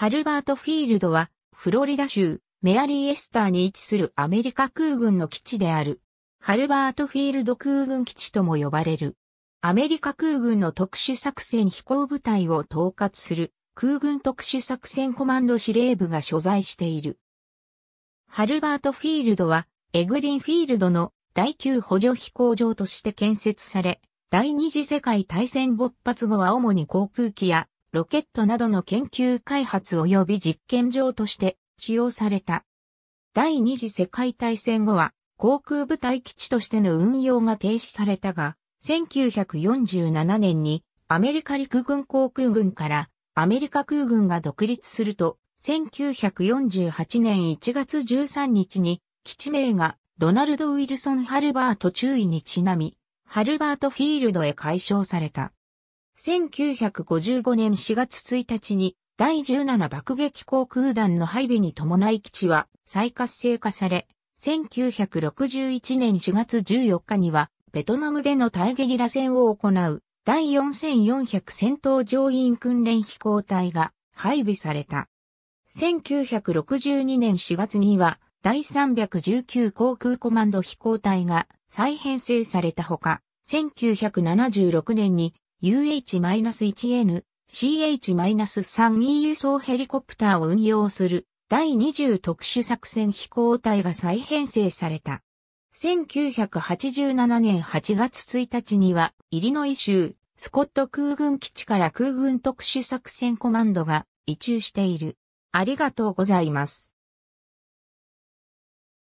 ハルバート・フィールドは、フロリダ州、メアリー・エスターに位置するアメリカ空軍の基地である。ハルバート・フィールド空軍基地とも呼ばれる。アメリカ空軍の特殊作戦飛行部隊を統括する空軍特殊作戦コマンド司令部が所在している。ハルバート・フィールドは、エグリンフィールドの第9補助飛行場として建設され、第二次世界大戦勃発後は主に航空機やロケットなどの研究開発及び実験場として使用された。第二次世界大戦後は航空部隊基地としての運用が停止されたが、1947年にアメリカ陸軍航空軍からアメリカ空軍が独立すると、1948年1月13日に基地名がドナルド・ウィルソン・ハルバート中尉にちなみ、ハルバートフィールドへ改称された。1955年4月1日に第17爆撃航空団の配備に伴い基地は再活性化され、1961年4月14日にはベトナムでの対ゲリラ戦を行う第4400戦闘乗員訓練飛行隊が配備された。1962年4月には第319航空コマンド飛行隊が再編成されたほか、1976年に UH-1N、CH-3E 輸送ヘリコプターを運用する第20特殊作戦飛行隊が再編成された。1987年8月1日には、イリノイ州、スコット空軍基地から空軍特殊作戦コマンドが移駐している。ありがとうございます。